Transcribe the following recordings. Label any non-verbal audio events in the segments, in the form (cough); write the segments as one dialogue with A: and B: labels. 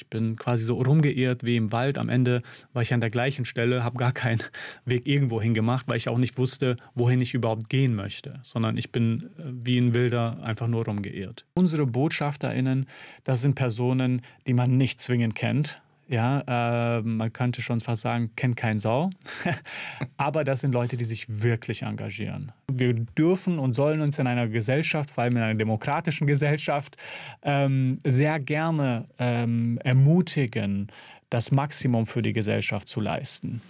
A: Ich bin quasi so rumgeirrt wie im Wald. Am Ende war ich an der gleichen Stelle, habe gar keinen (laughs) Weg irgendwo hingemacht, weil ich auch nicht wusste, wohin ich überhaupt gehen möchte, sondern ich bin äh, wie ein Wilder einfach nur rumgeirrt. Unsere BotschafterInnen, das sind Personen, die man nicht zwingend kennt, ja, äh, man könnte schon fast sagen, kennt kein Sau. (laughs) Aber das sind Leute, die sich wirklich engagieren. Wir dürfen und sollen uns in einer Gesellschaft, vor allem in einer demokratischen Gesellschaft, ähm, sehr gerne ähm, ermutigen, das Maximum für die Gesellschaft zu leisten.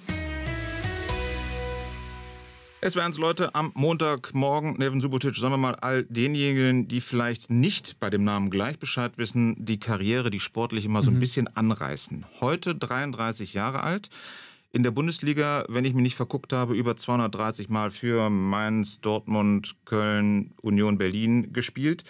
B: Es werden es also Leute am Montagmorgen. Neven Subotic, sagen wir mal all denjenigen, die vielleicht nicht bei dem Namen gleich Bescheid wissen, die Karriere, die sportlich immer so ein mhm. bisschen anreißen. Heute 33 Jahre alt. In der Bundesliga, wenn ich mich nicht verguckt habe, über 230 Mal für Mainz, Dortmund, Köln, Union Berlin gespielt.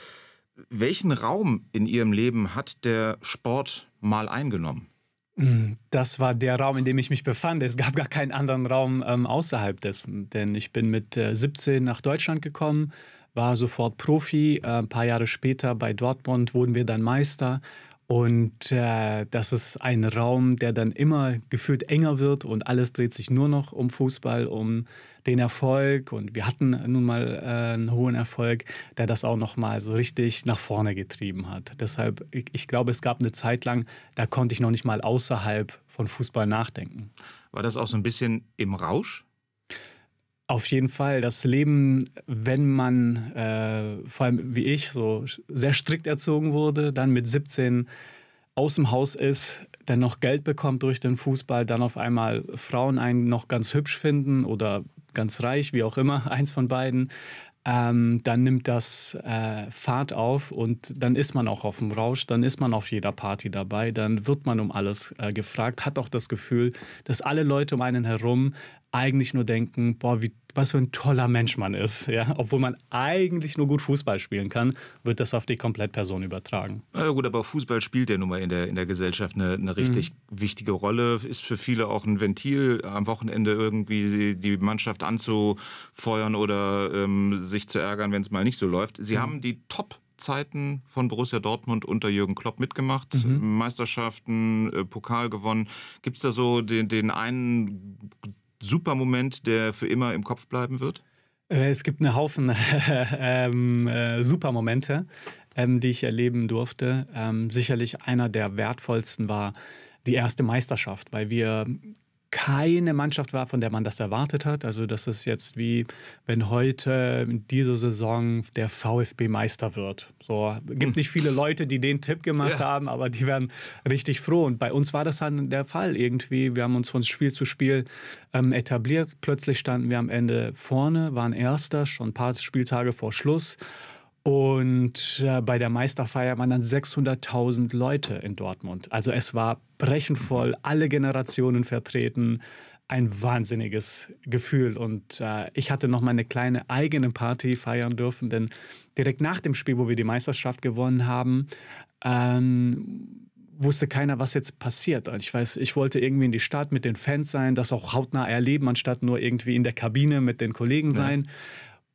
B: Welchen Raum in Ihrem Leben hat der Sport
A: mal eingenommen? Mm, das war der Raum, in dem ich mich befand. Es gab gar keinen anderen Raum ähm, außerhalb dessen, denn ich bin mit äh, 17 nach Deutschland gekommen, war sofort Profi. Äh, ein paar Jahre später bei Dortmund wurden wir dann Meister. Und äh, das ist ein Raum, der dann immer gefühlt enger wird und alles dreht sich nur noch um Fußball, um den Erfolg. Und wir hatten nun mal äh, einen hohen Erfolg, der das auch nochmal so richtig nach vorne getrieben hat. Deshalb, ich, ich glaube, es gab eine Zeit lang, da konnte ich noch nicht mal außerhalb von Fußball nachdenken. War das auch so ein bisschen im Rausch? Auf jeden Fall. Das Leben, wenn man, äh, vor allem wie ich, so sehr strikt erzogen wurde, dann mit 17 aus dem Haus ist, dann noch Geld bekommt durch den Fußball, dann auf einmal Frauen einen noch ganz hübsch finden oder ganz reich, wie auch immer, (laughs) eins von beiden, ähm, dann nimmt das äh, Fahrt auf und dann ist man auch auf dem Rausch, dann ist man auf jeder Party dabei, dann wird man um alles äh, gefragt, hat auch das Gefühl, dass alle Leute um einen herum eigentlich nur denken, boah, wie, was für ein toller Mensch man ist. Ja? Obwohl man eigentlich nur gut Fußball spielen kann, wird das auf die Komplettperson übertragen.
B: Na gut, aber Fußball spielt ja nun mal in der, in der Gesellschaft eine, eine richtig mhm. wichtige Rolle. Ist für viele auch ein Ventil, am Wochenende irgendwie die Mannschaft anzufeuern oder ähm, sich zu ärgern, wenn es mal nicht so läuft. Sie mhm. haben die Top- Zeiten von Borussia Dortmund unter Jürgen Klopp mitgemacht, mhm. Meisterschaften, äh, Pokal gewonnen. Gibt es da so den, den einen super Moment, der für immer im Kopf bleiben wird?
A: Äh, es gibt einen Haufen (laughs) ähm, äh, super Momente, ähm, die ich erleben durfte. Ähm, sicherlich einer der wertvollsten war die erste Meisterschaft, weil wir keine Mannschaft war, von der man das erwartet hat. Also das ist jetzt wie, wenn heute in dieser Saison der VfB Meister wird. So gibt nicht viele Leute, die den Tipp gemacht ja. haben, aber die werden richtig froh. Und bei uns war das dann der Fall irgendwie. Wir haben uns von Spiel zu Spiel ähm, etabliert. Plötzlich standen wir am Ende vorne, waren Erster, schon ein paar Spieltage vor Schluss. Und äh, bei der Meisterfeier waren dann 600.000 Leute in Dortmund. Also es war brechenvoll, mhm. alle Generationen vertreten. Ein wahnsinniges Gefühl. Und äh, ich hatte noch meine kleine eigene Party feiern dürfen, denn direkt nach dem Spiel, wo wir die Meisterschaft gewonnen haben, ähm, wusste keiner, was jetzt passiert. Ich weiß, ich wollte irgendwie in die Stadt mit den Fans sein, das auch hautnah erleben, anstatt nur irgendwie in der Kabine mit den Kollegen sein. Ja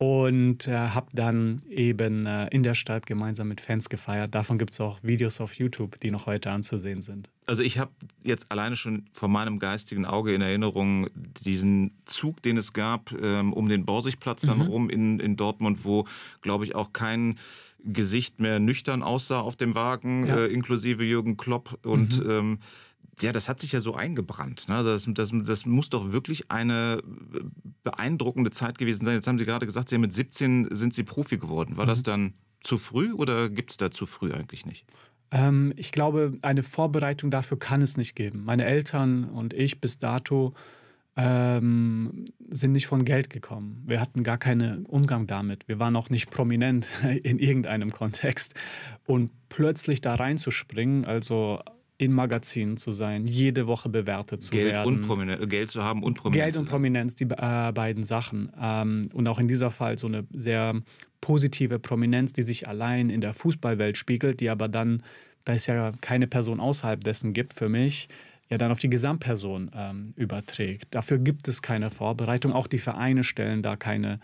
A: und äh, habe dann eben äh, in der Stadt gemeinsam mit Fans gefeiert. Davon gibt es auch Videos auf YouTube, die noch heute anzusehen sind.
B: Also ich habe jetzt alleine schon vor meinem geistigen Auge in Erinnerung diesen Zug, den es gab, ähm, um den Borsigplatz dann mhm. rum in, in Dortmund, wo, glaube ich, auch kein Gesicht mehr nüchtern aussah auf dem Wagen, ja. äh, inklusive Jürgen Klopp und mhm. ähm, ja, das hat sich ja so eingebrannt. Ne? Also das, das, das, muss doch wirklich eine äh, beeindruckende Zeit gewesen sein. Jetzt haben Sie gerade gesagt, Sie mit 17 sind Sie Profi geworden. War mhm. das dann zu früh oder gibt es da zu früh eigentlich nicht?
A: Ähm, ich glaube, eine Vorbereitung dafür kann es nicht geben. Meine Eltern und ich bis dato ähm, sind nicht von Geld gekommen. Wir hatten gar keinen Umgang damit. Wir waren auch nicht prominent (laughs) in irgendeinem Kontext. Und plötzlich da reinzuspringen, also in Magazinen zu sein, jede Woche bewertet zu Geld werden.
B: Und äh, Geld zu haben und Prominenz. Geld und
A: Prominenz, die äh, beiden Sachen. Ähm, und auch in dieser Fall so eine sehr positive Prominenz, die sich allein in der Fußballwelt spiegelt, die aber dann, da es ja keine Person außerhalb dessen gibt für mich, ja dann auf die Gesamtperson ähm, überträgt. Dafür gibt es keine Vorbereitung. Auch die Vereine stellen da keine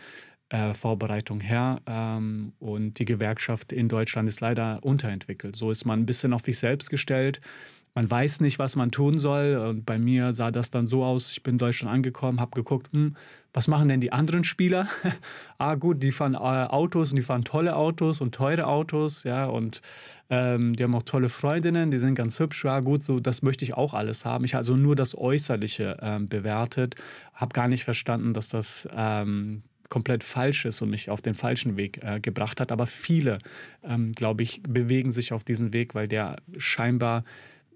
A: äh, Vorbereitung her. Ähm, und die Gewerkschaft in Deutschland ist leider unterentwickelt. So ist man ein bisschen auf sich selbst gestellt. Man weiß nicht, was man tun soll. Und bei mir sah das dann so aus: Ich bin in Deutschland angekommen, habe geguckt, hm, was machen denn die anderen Spieler? (laughs) ah, gut, die fahren äh, Autos und die fahren tolle Autos und teure Autos, ja, und ähm, die haben auch tolle Freundinnen, die sind ganz hübsch, ja, gut, so, das möchte ich auch alles haben. Ich habe also nur das Äußerliche ähm, bewertet, habe gar nicht verstanden, dass das ähm, komplett falsch ist und mich auf den falschen Weg äh, gebracht hat. Aber viele, ähm, glaube ich, bewegen sich auf diesen Weg, weil der scheinbar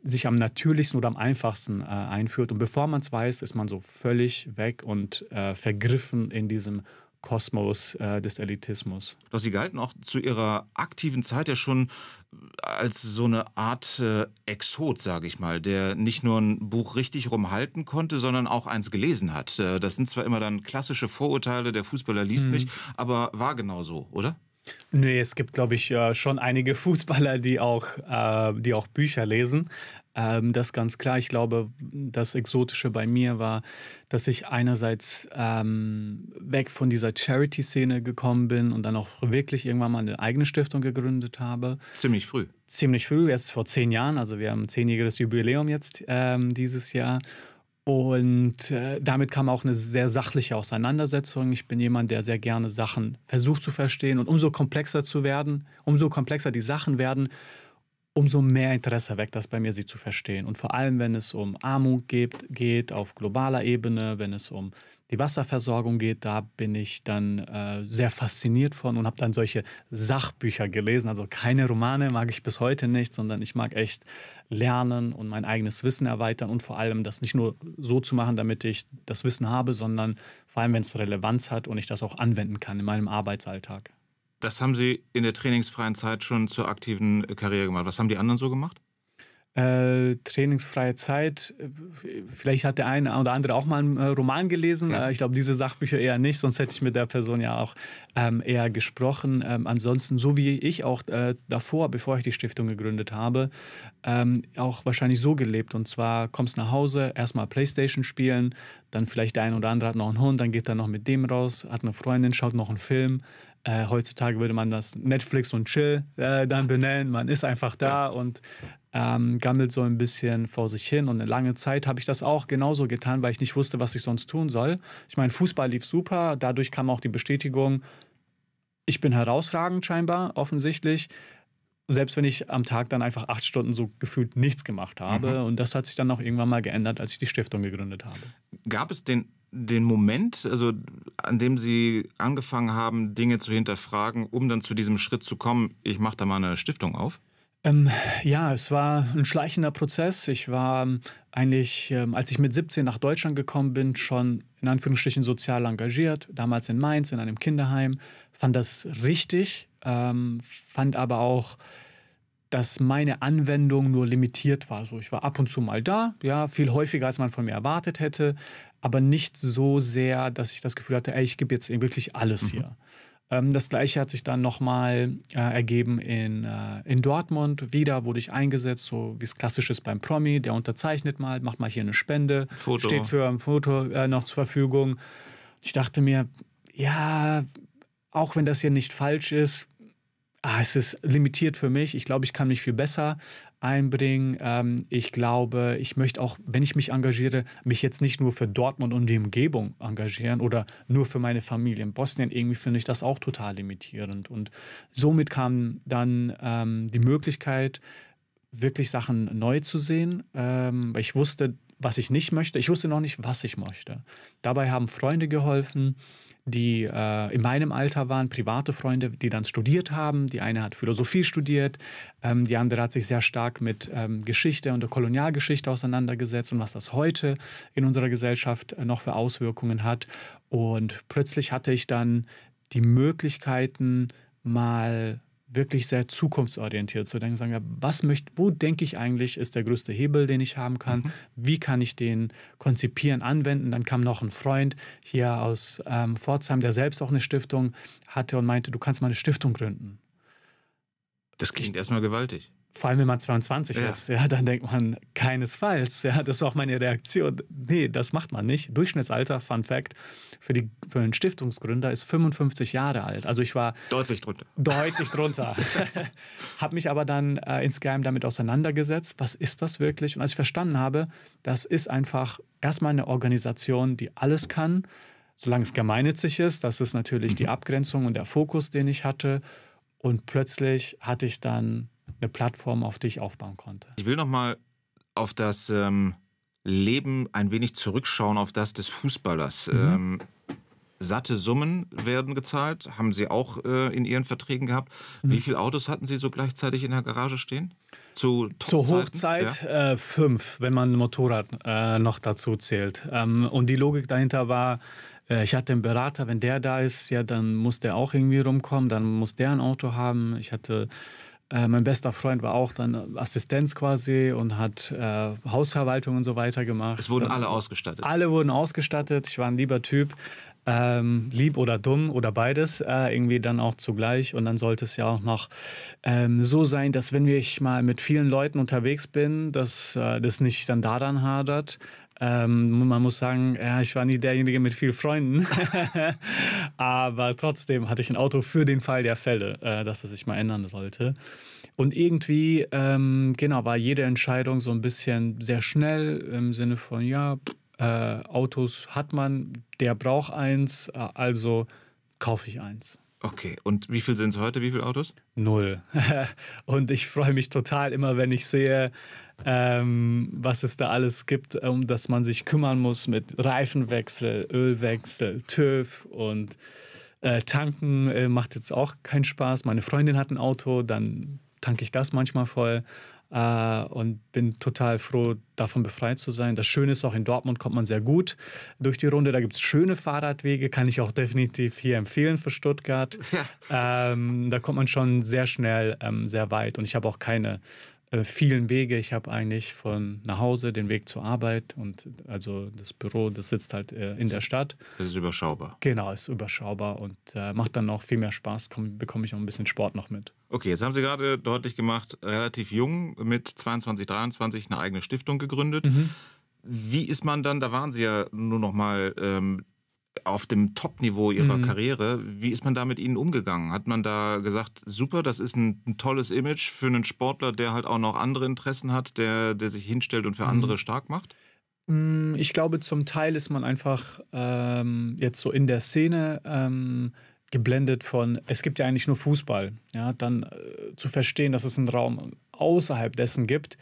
A: sich am natürlichsten oder am einfachsten äh, einführt. Und bevor man es weiß, ist man so völlig weg und äh, vergriffen in diesem Kosmos äh, des Elitismus.
B: Doch Sie galten auch zu Ihrer aktiven Zeit ja schon äh, als so eine Art äh, Exot, sage ich mal, der nicht nur ein Buch richtig rumhalten konnte, sondern auch eins gelesen hat. Äh, das sind zwar immer dann klassische Vorurteile, der Fußballer liest mhm. nicht, aber war genau so, oder?
A: Nee, es gibt, glaube ich, äh, schon einige (laughs) Fußballer, die auch, äh, die auch Bücher lesen. Ähm, das ganz klar. Ich glaube, das Exotische bei mir war, dass ich einerseits ähm, weg von dieser Charity-Szene gekommen bin und dann auch wirklich irgendwann mal eine eigene Stiftung gegründet habe. Ziemlich früh. Ziemlich früh, erst vor zehn Jahren. Also wir haben ein zehnjähriges Jubiläum jetzt ähm, dieses Jahr. Und äh, damit kam auch eine sehr sachliche Auseinandersetzung. Ich bin jemand, der sehr gerne Sachen versucht zu verstehen. Und umso komplexer zu werden, umso komplexer die Sachen werden, umso mehr Interesse weckt das bei mir, sie zu verstehen. Und vor allem, wenn es um Armut geht, geht auf globaler Ebene, wenn es um die Wasserversorgung geht, da bin ich dann äh, sehr fasziniert von und habe dann solche Sachbücher gelesen. Also keine Romane mag ich bis heute nicht, sondern ich mag echt lernen und mein eigenes Wissen erweitern und vor allem das nicht nur so zu machen, damit ich das Wissen habe, sondern vor allem, wenn es Relevanz hat und ich das auch anwenden kann in meinem Arbeitsalltag.
B: Das haben Sie in der trainingsfreien Zeit schon zur aktiven äh, Karriere gemacht. Was haben die anderen so gemacht?
A: Äh, trainingsfreie Zeit. Äh, vielleicht hat der eine oder andere auch mal einen äh, Roman gelesen. Ja. ich glaube, diese Sachbücher eher nicht, sonst hätte ich mit der Person ja auch ähm, eher gesprochen. Ähm, ansonsten, so wie ich auch äh, davor, bevor ich die Stiftung gegründet habe, ähm, auch wahrscheinlich so gelebt. Und zwar kommst nach Hause, erstmal Playstation spielen, dann vielleicht der eine oder andere hat noch einen Hund, dann geht er noch mit dem raus, hat eine Freundin, schaut noch einen Film äh, heutzutage würde man das Netflix und Chill äh, dann benennen. Man ist einfach da ja. und ähm, gammelt so ein bisschen vor sich hin. Und eine lange Zeit habe ich das auch genauso getan, weil ich nicht wusste, was ich sonst tun soll. Ich meine, Fußball lief super. Dadurch kam auch die Bestätigung, ich bin herausragend scheinbar, offensichtlich. Selbst wenn ich am Tag dann einfach acht Stunden so gefühlt nichts gemacht habe. Mhm. Und das hat sich dann auch irgendwann mal geändert, als ich die Stiftung gegründet habe. Gab es den den
B: Moment, also an dem Sie angefangen haben, Dinge zu hinterfragen, um dann zu diesem Schritt zu kommen, ich mache da mal eine Stiftung auf?
A: Ähm, ja, es war ein schleichender Prozess. Ich war ähm, eigentlich, ähm, als ich mit 17 nach Deutschland gekommen bin, schon in Anführungsstrichen sozial engagiert, damals in Mainz, in einem Kinderheim, fand das richtig, ähm, fand aber auch, dass meine Anwendung nur limitiert war. So, ich war ab und zu mal da, ja, viel häufiger, als man von mir erwartet hätte, aber nicht so sehr, dass ich das Gefühl hatte, ey, ich gebe jetzt wirklich alles mhm. hier. Ähm, das gleiche hat sich dann nochmal äh, ergeben in, äh, in Dortmund. Wieder wurde ich eingesetzt, so wie es klassisch ist beim Promi. Der unterzeichnet mal, macht mal hier eine Spende, Foto. steht für ein Foto äh, noch zur Verfügung. Ich dachte mir, ja, auch wenn das hier nicht falsch ist, ah, es ist limitiert für mich. Ich glaube, ich kann mich viel besser einbringen. Ähm, ich glaube, ich möchte auch, wenn ich mich engagiere, mich jetzt nicht nur für Dortmund und die Umgebung engagieren oder nur für meine Familie in Bosnien. Irgendwie finde ich das auch total limitierend. Und somit kam dann ähm, die Möglichkeit, wirklich Sachen neu zu sehen, ähm, ich wusste, was ich nicht möchte. Ich wusste noch nicht, was ich möchte. Dabei haben Freunde geholfen die äh, in meinem Alter waren, private Freunde, die dann studiert haben. Die eine hat Philosophie studiert, ähm, die andere hat sich sehr stark mit ähm, Geschichte und der Kolonialgeschichte auseinandergesetzt und was das heute in unserer Gesellschaft äh, noch für Auswirkungen hat. Und plötzlich hatte ich dann die Möglichkeiten, mal wirklich sehr zukunftsorientiert zu denken. Sagen, was möchte, wo denke ich eigentlich, ist der größte Hebel, den ich haben kann? Mhm. Wie kann ich den konzipieren, anwenden? Dann kam noch ein Freund hier aus ähm, Pforzheim, der selbst auch eine Stiftung hatte und meinte, du kannst mal eine Stiftung gründen.
B: Das klingt erstmal gewaltig.
A: Vor allem, wenn man 22 ja. ist, ja, dann denkt man keinesfalls. Ja, das war auch meine Reaktion. Nee, das macht man nicht. Durchschnittsalter, Fun Fact, für, die, für einen Stiftungsgründer ist 55 Jahre alt. Also ich war deutlich drunter. Deutlich drunter. (laughs) habe mich aber dann äh, insgeheim damit auseinandergesetzt. Was ist das wirklich? Und als ich verstanden habe, das ist einfach erstmal eine Organisation, die alles kann, solange es gemeinnützig ist. Das ist natürlich mhm. die Abgrenzung und der Fokus, den ich hatte. Und plötzlich hatte ich dann eine Plattform, auf die ich aufbauen konnte.
B: Ich will nochmal auf das ähm, Leben ein wenig zurückschauen, auf das des Fußballers. Mhm. Ähm, satte Summen werden gezahlt, haben Sie auch äh, in Ihren Verträgen gehabt. Mhm. Wie viele Autos hatten Sie so gleichzeitig in der Garage stehen? Zu Zur Hochzeit
A: ja. äh, fünf, wenn man ein Motorrad äh, noch dazu zählt. Ähm, und die Logik dahinter war, äh, ich hatte einen Berater, wenn der da ist, ja, dann muss der auch irgendwie rumkommen, dann muss der ein Auto haben. Ich hatte äh, mein bester Freund war auch dann äh, Assistenz quasi und hat äh, Hausverwaltung und so weiter gemacht. Es wurden alle ausgestattet. Alle wurden ausgestattet. Ich war ein lieber Typ. Ähm, lieb oder dumm oder beides, äh, irgendwie dann auch zugleich. Und dann sollte es ja auch noch ähm, so sein, dass wenn ich mal mit vielen Leuten unterwegs bin, dass äh, das nicht dann daran hadert, ähm, man muss sagen, ja, ich war nie derjenige mit vielen Freunden, (laughs) aber trotzdem hatte ich ein Auto für den Fall der Fälle, äh, dass es sich mal ändern sollte. Und irgendwie, ähm, genau, war jede Entscheidung so ein bisschen sehr schnell im Sinne von, ja, äh, Autos hat man, der braucht eins, äh, also kaufe ich eins. Okay, und wie viel sind es heute? Wie viele Autos? Null. (laughs) und ich freue mich total immer, wenn ich sehe, ähm, was es da alles gibt, um das man sich kümmern muss mit Reifenwechsel, Ölwechsel, TÜV und äh, Tanken äh, macht jetzt auch keinen Spaß. Meine Freundin hat ein Auto, dann tanke ich das manchmal voll äh, und bin total froh, davon befreit zu sein. Das Schöne ist auch, in Dortmund kommt man sehr gut durch die Runde. Da gibt es schöne Fahrradwege, kann ich auch definitiv hier empfehlen für Stuttgart. Ja. Ähm, da kommt man schon sehr schnell ähm, sehr weit und ich habe auch keine äh, vielen Wege. Ich habe eigentlich von nach Hause den Weg zur Arbeit und also das Büro, das sitzt halt äh, in das der Stadt. Das
B: ist überschaubar.
A: Genau, ist überschaubar und äh, macht dann noch viel mehr Spaß, komm, bekomme ich auch ein bisschen Sport noch mit.
B: Okay, jetzt haben Sie gerade deutlich gemacht, relativ jung, mit 22, 23 eine eigene Stiftung gegründet. Mhm. Wie ist man dann, da waren Sie ja nur noch mal ähm, auf dem Top-Niveau ihrer mhm. Karriere. Wie ist man da mit ihnen umgegangen? Hat man da gesagt, super, das ist ein, ein, tolles Image für einen Sportler, der halt auch noch andere Interessen hat, der, der sich hinstellt und für mhm. andere stark macht?
A: Mm, ich glaube, zum Teil ist man einfach ähm, jetzt so in der Szene ähm, geblendet von, es gibt ja eigentlich nur Fußball. Ja, dann äh, zu verstehen, dass es einen Raum außerhalb dessen gibt,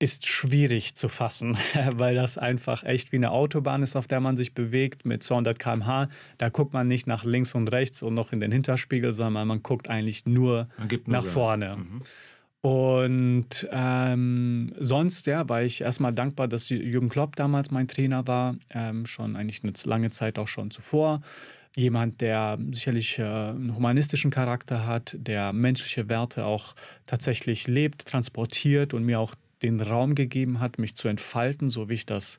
A: ist schwierig zu fassen, (laughs) weil das einfach echt wie eine Autobahn ist, auf der man sich bewegt mit 200 km/h. Da guckt man nicht nach links und rechts und noch in den Hinterspiegel, sondern man guckt eigentlich nur, nur nach Gas. vorne. Mhm. Und ähm, sonst, ja, war ich erstmal dankbar, dass Jürgen Klopp damals mein Trainer war, ähm, schon eigentlich eine lange Zeit auch schon zuvor. Jemand, der sicherlich äh, einen humanistischen Charakter hat, der menschliche Werte auch tatsächlich lebt, transportiert und mir auch den Raum gegeben hat, mich zu entfalten, so wie ich das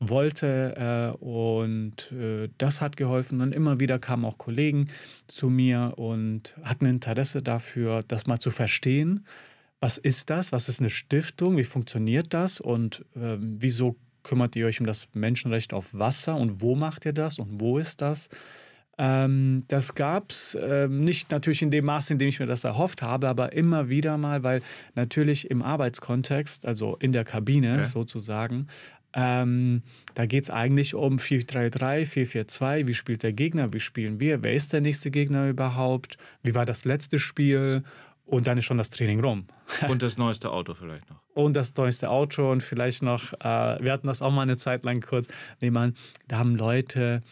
A: wollte. Äh, und äh, das hat geholfen. Und immer wieder kamen auch Kollegen zu mir und hatten Interesse dafür, das mal zu verstehen. Was ist das? Was ist eine Stiftung? Wie funktioniert das? Und ähm, wieso kümmert ihr euch um das Menschenrecht auf Wasser? Und wo macht ihr das? Und wo ist das? Ähm, das gab es ähm, nicht natürlich in dem Maße, in dem ich mir das erhofft habe, aber immer wieder mal, weil natürlich im Arbeitskontext, also in der Kabine okay. sozusagen, ähm, da geht es eigentlich um 4-3-3, 4-4-2. Wie spielt der Gegner? Wie spielen wir? Wer ist der nächste Gegner überhaupt? Wie war das letzte Spiel? Und dann ist schon das Training rum.
B: (laughs) Und das neueste Auto vielleicht noch.
A: Und das neueste Auto und vielleicht noch, äh, wir hatten das auch mal eine Zeit lang kurz, nebenan, da haben Leute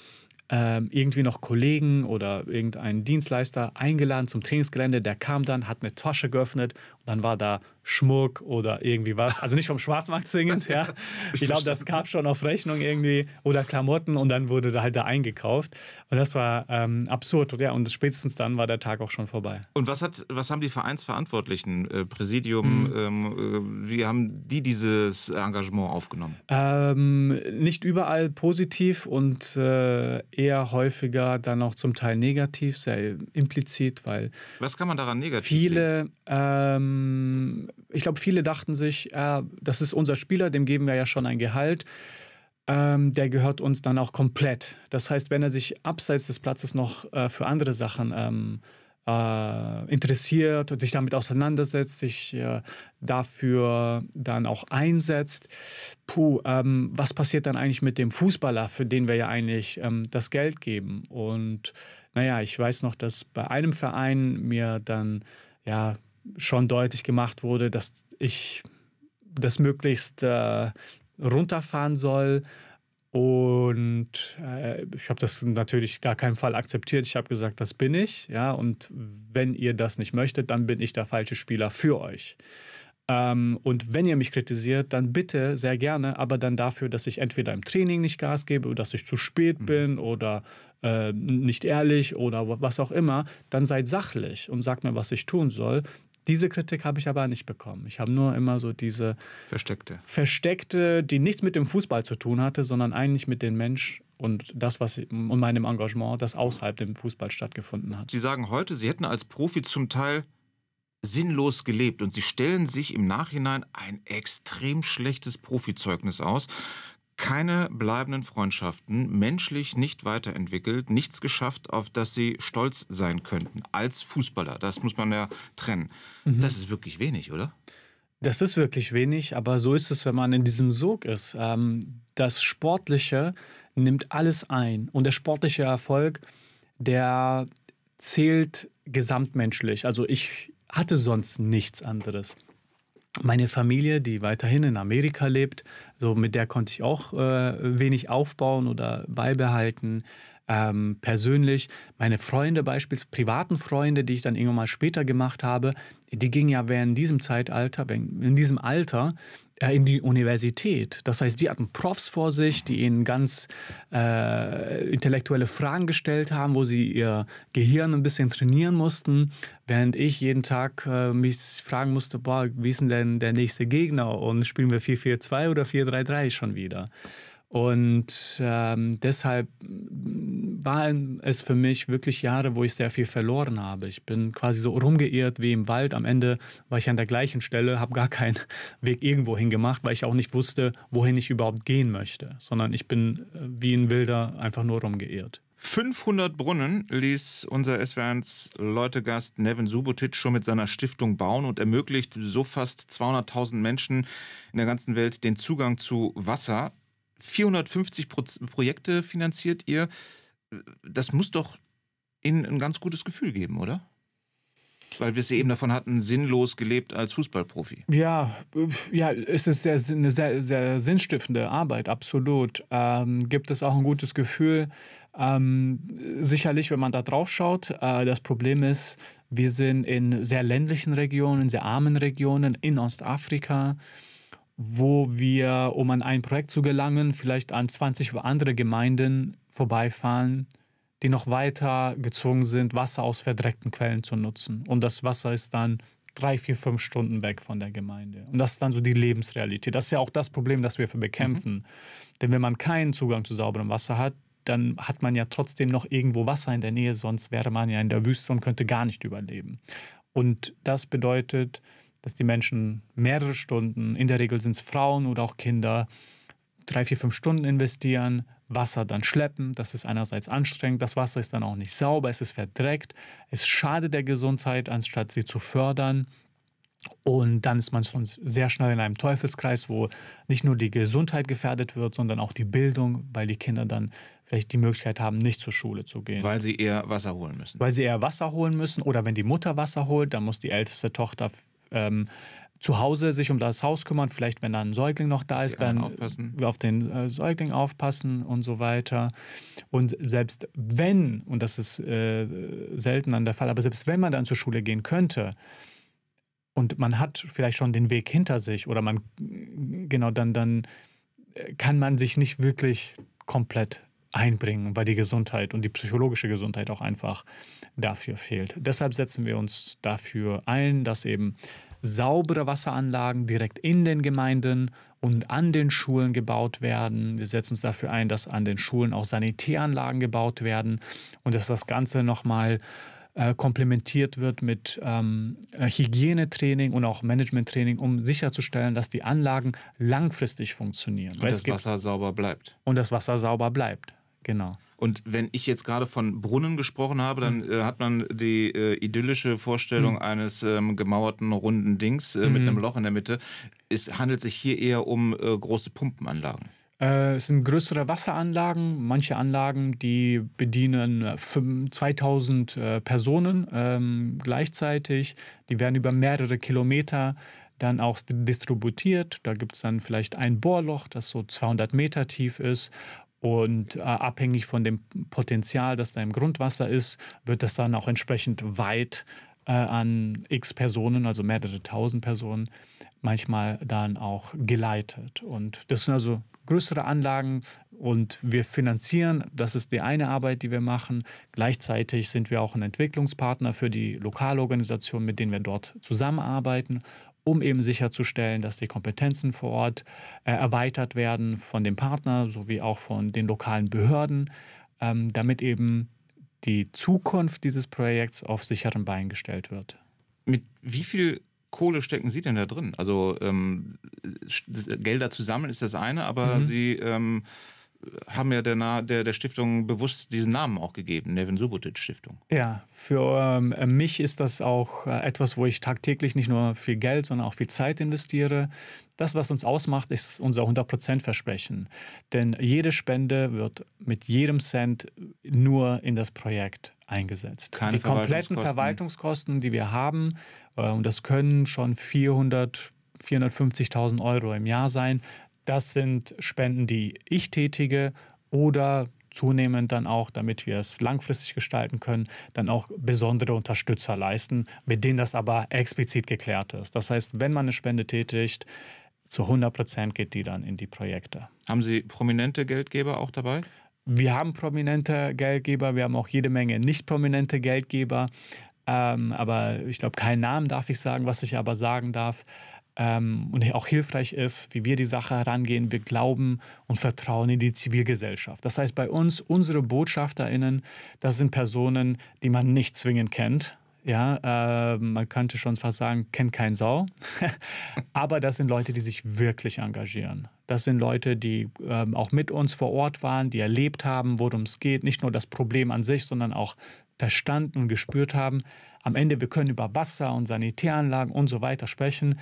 A: ähm, irgendwie noch Kollegen oder irgendeinen Dienstleister eingeladen zum Trainingsgelände. Der kam dann, hat eine Tasche geöffnet dann war da Schmuck oder irgendwie was. Also nicht vom Schwarzmarkt zwingend, ja. Ich glaube, das gab schon auf Rechnung irgendwie oder Klamotten und dann wurde da halt da eingekauft. Und das war ähm, absurd, ja. Und spätestens dann war der Tag auch schon vorbei.
B: Und was, hat, was haben die Vereinsverantwortlichen, äh, Präsidium, mhm. ähm, äh, wie haben die dieses Engagement aufgenommen?
A: Ähm, nicht überall positiv und äh, eher häufiger dann auch zum Teil negativ, sehr implizit, weil. Was kann man daran negativ? Viele. Sehen? Ähm, ähm, ich glaube, viele dachten sich, äh, das ist unser Spieler, dem geben wir ja schon ein Gehalt. Ähm, der gehört uns dann auch komplett. Das heißt, wenn er sich abseits des Platzes noch äh, für andere Sachen ähm, äh, interessiert und sich damit auseinandersetzt, sich äh, dafür dann auch einsetzt, puh, ähm, was passiert dann eigentlich mit dem Fußballer, für den wir ja eigentlich ähm, das Geld geben? Und naja, ich weiß noch, dass bei einem Verein mir dann ja, schon deutlich gemacht wurde, dass ich das möglichst äh, runterfahren soll. Und äh, ich habe das natürlich gar keinen Fall akzeptiert. Ich habe gesagt, das bin ich. Ja, und wenn ihr das nicht möchtet, dann bin ich der falsche Spieler für euch. Ähm, und wenn ihr mich kritisiert, dann bitte sehr gerne, aber dann dafür, dass ich entweder im Training nicht Gas gebe oder dass ich zu spät mhm. bin oder äh, nicht ehrlich oder was auch immer, dann seid sachlich und sagt mir, was ich tun soll. Diese Kritik habe ich aber nicht bekommen. Ich habe nur immer so diese versteckte, versteckte, die nichts mit dem Fußball zu tun hatte, sondern eigentlich mit dem Mensch und das, was ich, und meinem Engagement, das außerhalb dem Fußball stattgefunden hat.
B: Sie sagen heute, Sie hätten als Profi zum Teil sinnlos gelebt und Sie stellen sich im Nachhinein ein extrem schlechtes Profizeugnis aus keine bleibenden Freundschaften, menschlich nicht weiterentwickelt, nichts geschafft, auf das sie stolz sein könnten als Fußballer. Das
A: muss man ja trennen. Mhm. Das ist wirklich wenig, oder? Das ist wirklich wenig, aber so ist es, wenn man in diesem Sog ist. Ähm, das Sportliche nimmt alles ein und der sportliche Erfolg, der zählt gesamtmenschlich. Also ich hatte sonst nichts anderes. Meine Familie, die weiterhin in Amerika lebt, so mit der konnte ich auch äh, wenig aufbauen oder beibehalten ähm, persönlich. Meine Freunde beispielsweise, privaten Freunde, die ich dann irgendwann mal später gemacht habe, die gingen ja während diesem Zeitalter, in diesem Alter äh, in die Universität. Das heißt, die hatten Profs vor sich, die ihnen ganz äh, intellektuelle Fragen gestellt haben, wo sie ihr Gehirn ein bisschen trainieren mussten, während ich jeden Tag äh, mich fragen musste, boah, wie ist denn der nächste Gegner und spielen wir 4-4-2 oder 4-3-3 schon wieder? Und ähm, deshalb waren es für mich wirklich Jahre, wo ich sehr viel verloren habe. Ich bin quasi so rumgeirrt wie im Wald. Am Ende war ich an der gleichen Stelle, habe gar keinen (laughs) Weg irgendwo hingemacht, weil ich auch nicht wusste, wohin ich überhaupt gehen möchte, sondern ich bin äh, wie ein Wilder einfach nur rumgeirrt.
B: 500 Brunnen ließ unser SW1 Leutegast Nevin Subotic schon mit seiner Stiftung bauen und ermöglicht so fast 200.000 Menschen in der ganzen Welt den Zugang zu Wasser. 450 Pro Projekte finanziert ihr. Das muss doch Ihnen ein ganz gutes Gefühl geben, oder? Weil wir es eben davon hatten, sinnlos gelebt als Fußballprofi.
A: Ja, äh, ja es ist sehr, eine sehr, sehr sinnstiftende Arbeit, absolut. Ähm, gibt es auch ein gutes Gefühl. Ähm, sicherlich, wenn man da drauf schaut, äh, das Problem ist, wir sind in sehr ländlichen Regionen, in sehr armen Regionen, in Ostafrika wo wir, um an ein Projekt zu gelangen, vielleicht an 20 andere Gemeinden vorbeifahren, die noch weiter gezwungen sind, Wasser aus verdreckten Quellen zu nutzen. Und das Wasser ist dann drei, vier, fünf Stunden weg von der Gemeinde. Und das ist dann so die Lebensrealität. Das ist ja auch das Problem, das wir bekämpfen. Mhm. Denn wenn man keinen Zugang zu sauberem Wasser hat, dann hat man ja trotzdem noch irgendwo Wasser in der Nähe, sonst wäre man ja in der Wüste und könnte gar nicht überleben. Und das bedeutet, dass die Menschen mehrere Stunden, in der Regel sind es Frauen oder auch Kinder, drei, vier, fünf Stunden investieren, Wasser dann schleppen. Das ist einerseits anstrengend, das Wasser ist dann auch nicht sauber, es ist verdreckt, es schadet der Gesundheit, anstatt sie zu fördern. Und dann ist man schon sehr schnell in einem Teufelskreis, wo nicht nur die Gesundheit gefährdet wird, sondern auch die Bildung, weil die Kinder dann vielleicht die Möglichkeit haben, nicht zur Schule zu gehen. Weil sie eher Wasser holen müssen. Weil sie eher Wasser holen müssen. Oder wenn die Mutter Wasser holt, dann muss die älteste Tochter ähm, zu Hause sich um das Haus kümmern, vielleicht wenn da ein Säugling noch da ist, dann aufpassen. auf den äh, Säugling aufpassen und so weiter. Und selbst wenn, und das ist äh, selten dann der Fall, aber selbst wenn man dann zur Schule gehen könnte, und man hat vielleicht schon den Weg hinter sich oder man genau dann dann äh, kann man sich nicht wirklich komplett einbringen, weil die Gesundheit und die psychologische Gesundheit auch einfach dafür fehlt. Deshalb setzen wir uns dafür ein, dass eben saubere Wasseranlagen direkt in den Gemeinden und an den Schulen gebaut werden. Wir setzen uns dafür ein, dass an den Schulen auch Sanitäranlagen gebaut werden und dass das Ganze nochmal äh, komplementiert wird mit ähm, äh, Hygienetraining und auch Managementtraining, um sicherzustellen, dass die Anlagen langfristig funktionieren. Und Weil das Wasser sauber bleibt. Und das Wasser sauber bleibt. Genau.
B: Und wenn ich jetzt gerade von Brunnen gesprochen habe, dann hm. äh, hat man die äh, idyllische Vorstellung mhm. eines ähm, gemauerten runden Dings äh, mhm. mit hm. einem Loch in der Mitte. Es handelt sich hier eher um äh, große Pumpenanlagen.
A: Äh, es sind größere Wasseranlagen, manche Anlagen, die bedienen 5, äh, 2000 Personen ähm, gleichzeitig. Die werden über mehrere Kilometer dann auch distributiert. Da gibt es dann vielleicht ein Bohrloch, das so 200 Meter tief ist und äh, abhängig von dem Potenzial, das da im Grundwasser ist, wird das dann auch entsprechend weit äh, an x Personen, also mehrere tausend Personen, manchmal dann auch geleitet. Und das sind also größere Anlagen und wir finanzieren, das ist die eine Arbeit, die wir machen. Gleichzeitig sind wir auch ein Entwicklungspartner für die Lokalorganisationen, mit denen wir dort zusammenarbeiten um eben sicherzustellen, dass die Kompetenzen vor Ort äh, erweitert werden von dem Partner sowie auch von den lokalen Behörden, ähm, damit eben die Zukunft dieses Projekts auf sicheren Beinen gestellt wird.
B: Mit wie viel Kohle stecken Sie denn da drin? Also ähm, Gelder zu sammeln ist das eine, aber mhm. Sie ähm, haben ja der, der, der, Stiftung bewusst diesen Namen auch gegeben, Nevin Subotic Stiftung.
A: Ja, für ähm, mich ist das auch äh, etwas, wo ich tagtäglich nicht nur viel Geld, sondern auch viel Zeit investiere. Das, was uns ausmacht, ist unser 100%-Versprechen. Denn jede Spende wird mit jedem Cent nur in das Projekt eingesetzt. Keine die kompletten Verwaltungskosten. die wir haben, äh, und das können schon 400 450.000 Euro im Jahr sein, das sind Spenden, die ich tätige oder zunehmend dann auch, damit wir es langfristig gestalten können, dann auch besondere Unterstützer leisten, mit denen das aber explizit geklärt ist. Das heißt, wenn man eine Spende tätigt, zu 100 Prozent geht die dann in die Projekte.
B: Haben Sie prominente Geldgeber auch dabei?
A: Wir haben prominente Geldgeber, wir haben auch jede Menge nicht prominente Geldgeber. Ähm, aber ich glaube, keinen Namen darf ich sagen. Was ich aber sagen darf, ähm, und auch hilfreich ist, wie wir die Sache herangehen. Wir glauben und vertrauen in die Zivilgesellschaft. Das heißt, bei uns, unsere BotschafterInnen, das sind Personen, die man nicht zwingend kennt. Ja, äh, man könnte schon fast sagen, kennt kein Sau. (laughs) Aber das sind Leute, die sich wirklich engagieren. Das sind Leute, die äh, auch mit uns vor Ort waren, die erlebt haben, worum es geht. Nicht nur das Problem an sich, sondern auch verstanden und gespürt haben. Am Ende, wir können über Wasser und Sanitäranlagen und so weiter sprechen.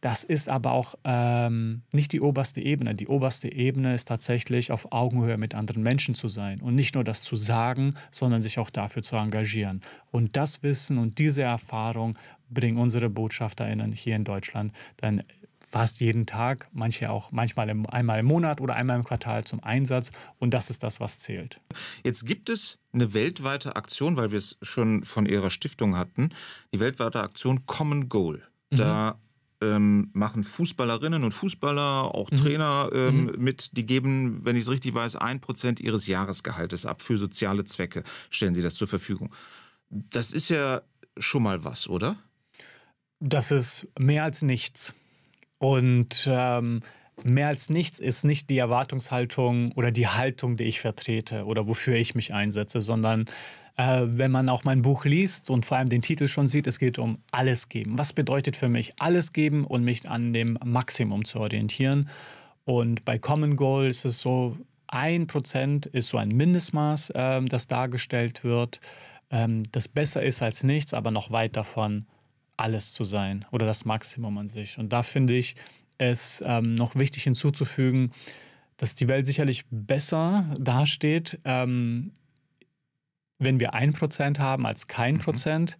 A: Das ist aber auch ähm, nicht die oberste Ebene. Die oberste Ebene ist tatsächlich auf Augenhöhe mit anderen Menschen zu sein und nicht nur das zu sagen, sondern sich auch dafür zu engagieren. Und das Wissen und diese Erfahrung bringen unsere Botschafterinnen hier in Deutschland dann fast jeden Tag, manche auch manchmal im, einmal im Monat oder einmal im Quartal zum Einsatz. Und das ist das, was zählt.
B: Jetzt gibt es eine weltweite Aktion, weil wir es schon von Ihrer Stiftung hatten, die weltweite Aktion Common Goal. Da mhm ähm, machen Fußballerinnen und Fußballer, auch mhm. Trainer ähm, mhm. mit, die geben, wenn ich es richtig weiß, ein Prozent ihres Jahresgehaltes ab für soziale Zwecke, stellen sie das zur Verfügung. Das ist ja schon mal was, oder?
A: Das ist mehr als nichts. Und ähm, mehr als nichts ist nicht die Erwartungshaltung oder die Haltung, die ich vertrete oder wofür ich mich einsetze, sondern äh, wenn man auch mein Buch liest und vor allem den Titel schon sieht, es geht um alles geben. Was bedeutet für mich alles geben und mich an dem Maximum zu orientieren? Und bei Common Goal ist es so, ein Prozent ist so ein Mindestmaß, äh, das dargestellt wird, ähm, das besser ist als nichts, aber noch weit davon alles zu sein oder das Maximum an sich. Und da finde ich es ähm, noch wichtig hinzuzufügen, dass die Welt sicherlich besser dasteht, ähm, wenn wir ein Prozent haben als kein mhm. Prozent.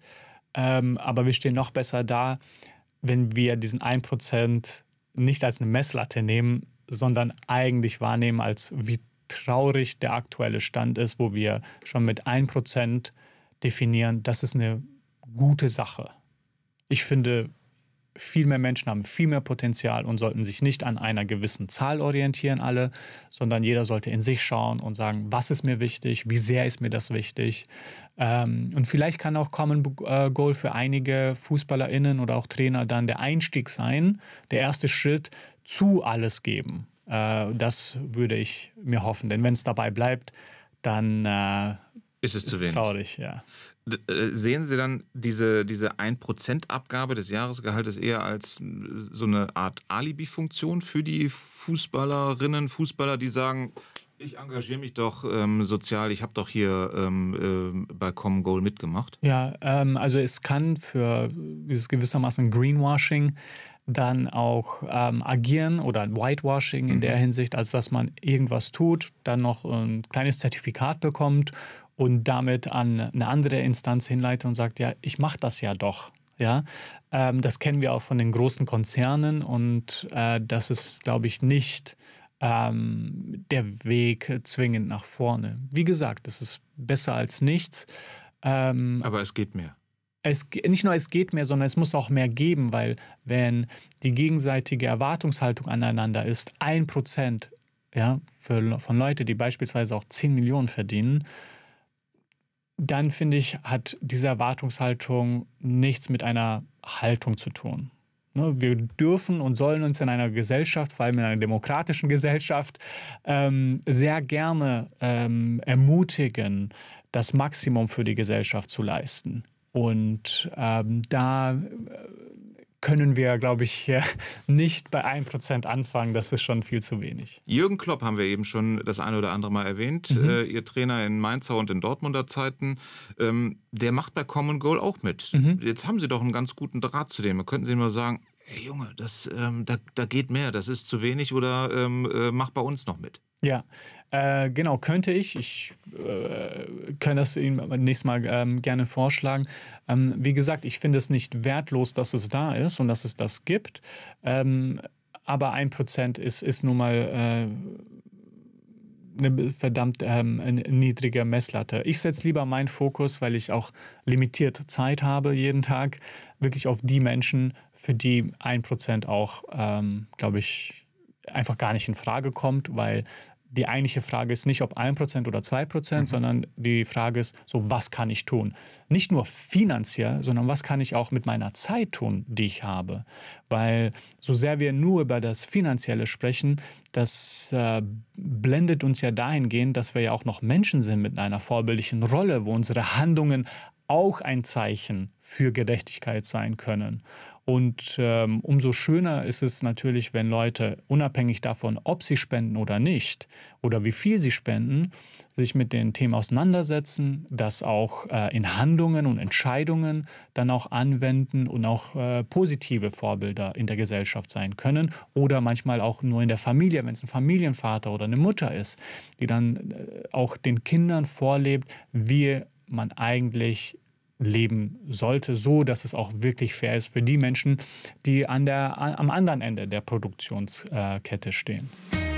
A: Ähm, aber wir stehen noch besser da, wenn wir diesen 1% nicht als eine Messlatte nehmen, sondern eigentlich wahrnehmen, als wie traurig der aktuelle Stand ist, wo wir schon mit 1% definieren, das ist eine gute Sache. Ich finde, viel mehr Menschen haben viel mehr Potenzial und sollten sich nicht an einer gewissen Zahl orientieren, alle, sondern jeder sollte in sich schauen und sagen, was ist mir wichtig, wie sehr ist mir das wichtig. Ähm, und vielleicht kann auch Common äh, Goal für einige FußballerInnen oder auch Trainer dann der Einstieg sein, der erste Schritt zu alles geben. Äh, das würde ich mir hoffen, denn wenn es dabei bleibt, dann äh, ist es ist zu wenig. Traurig, ja.
B: Äh, sehen Sie dann diese, diese 1%-Abgabe des Jahresgehaltes eher als äh, so eine Art Alibi-Funktion für die Fußballerinnen, Fußballer, die sagen, ich engagiere mich doch ähm, sozial, ich habe doch hier ähm, äh, bei Common Goal mitgemacht?
A: Ja, ähm, also es kann für äh, gewissermaßen Greenwashing dann auch ähm, agieren oder Whitewashing in mhm. der Hinsicht, als dass man irgendwas tut, dann noch ein kleines Zertifikat bekommt und damit an eine andere Instanz hinleitet und sagt, ja, ich mache das ja doch. Ja, ähm, das kennen wir auch von den großen Konzernen und äh, das ist, glaube ich, nicht ähm, der Weg zwingend nach vorne. Wie gesagt, es ist besser als nichts. Ähm, Aber es geht mehr. Es, nicht nur es geht mehr, sondern es muss auch mehr geben, weil wenn die gegenseitige Erwartungshaltung aneinander ist, ein Prozent ja, für, von Leuten, die beispielsweise auch 10 Millionen verdienen, dann finde ich, hat diese Erwartungshaltung nichts mit einer Haltung zu tun. Ne, wir dürfen und sollen uns in einer Gesellschaft, vor allem in einer demokratischen Gesellschaft, ähm, sehr gerne ähm, ermutigen, das Maximum für die Gesellschaft zu leisten. Und ähm, da äh, können wir, glaube ich, (laughs) nicht bei 1% anfangen. Das ist schon viel zu wenig.
B: Jürgen Klopp haben wir eben schon das eine oder andere Mal erwähnt. Mhm. Äh, ihr Trainer in Mainzer und in Dortmunder Zeiten. Ähm, der macht bei Common Goal auch mit. Mhm. Jetzt haben Sie doch einen ganz guten Draht zu dem. Da könnten Sie mal sagen, hey Junge, das, ähm, da, da geht mehr, das ist zu wenig oder ähm, äh, mach bei uns noch mit.
A: Ja, äh, genau, könnte ich. Ich äh, kann das Ihnen nächstes Mal ähm, gerne vorschlagen. Ähm, wie gesagt, ich finde es nicht wertlos, dass es da ist und dass es das gibt. Ähm, aber ein Prozent ist, ist nun mal äh, eine verdammt ähm, niedrige Messlatte. Ich setze lieber meinen Fokus, weil ich auch limitiert Zeit habe jeden Tag, wirklich auf die Menschen, für die ein Prozent auch, ähm, glaube ich, einfach gar nicht in Frage kommt, weil die eigentliche Frage ist nicht, ob 1% oder 2%, mhm. sondern die Frage ist, so was kann ich tun? Nicht nur finanziell, sondern was kann ich auch mit meiner Zeit tun, die ich habe? Weil so sehr wir nur über das Finanzielle sprechen, das äh, blendet uns ja dahingehend, dass wir ja auch noch Menschen sind mit einer vorbildlichen Rolle, wo unsere Handlungen auch ein Zeichen für Gerechtigkeit sein können. Und ähm, umso schöner ist es natürlich, wenn Leute, unabhängig davon, ob sie spenden oder nicht, oder wie viel sie spenden, sich mit den Themen auseinandersetzen, das auch äh, in Handlungen und Entscheidungen dann auch anwenden und auch äh, positive Vorbilder in der Gesellschaft sein können. Oder manchmal auch nur in der Familie, wenn es ein Familienvater oder eine Mutter ist, die dann äh, auch den Kindern vorlebt, wie man eigentlich leben sollte, so dass es auch wirklich fair ist für die Menschen, die an der, am anderen Ende der Produktionskette stehen.